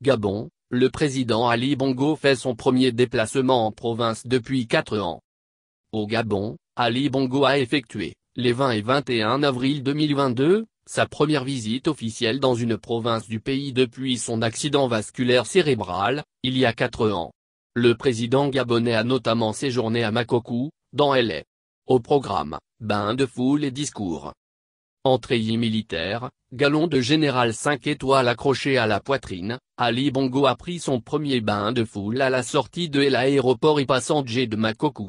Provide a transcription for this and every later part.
Gabon, le président Ali Bongo fait son premier déplacement en province depuis 4 ans. Au Gabon, Ali Bongo a effectué, les 20 et 21 avril 2022, sa première visite officielle dans une province du pays depuis son accident vasculaire cérébral, il y a 4 ans. Le président gabonais a notamment séjourné à Makoku, dans LA. Au programme, bain de foule et discours. Entrée militaire, galon de général 5 étoiles accroché à la poitrine, Ali Bongo a pris son premier bain de foule à la sortie de l'aéroport Ipassanjé de Makoku.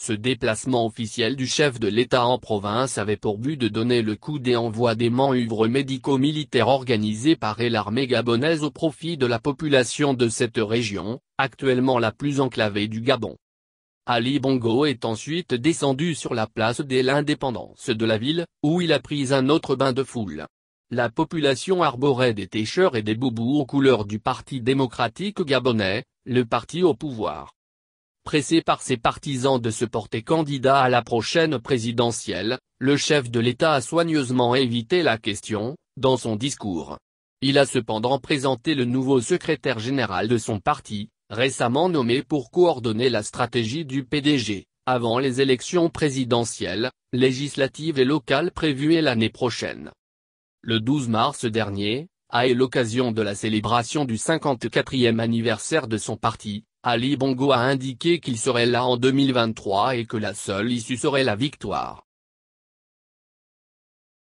Ce déplacement officiel du chef de l'État en province avait pour but de donner le coup des envois des manœuvres médico-militaires organisées par l'armée gabonaise au profit de la population de cette région, actuellement la plus enclavée du Gabon. Ali Bongo est ensuite descendu sur la place dès l'indépendance de la ville, où il a pris un autre bain de foule. La population arborait des t et des boubous aux couleurs du Parti démocratique gabonais, le parti au pouvoir. Pressé par ses partisans de se porter candidat à la prochaine présidentielle, le chef de l'État a soigneusement évité la question, dans son discours. Il a cependant présenté le nouveau secrétaire général de son parti, récemment nommé pour coordonner la stratégie du PDG, avant les élections présidentielles, législatives et locales prévues l'année prochaine. Le 12 mars dernier, à l'occasion de la célébration du 54e anniversaire de son parti, Ali Bongo a indiqué qu'il serait là en 2023 et que la seule issue serait la victoire.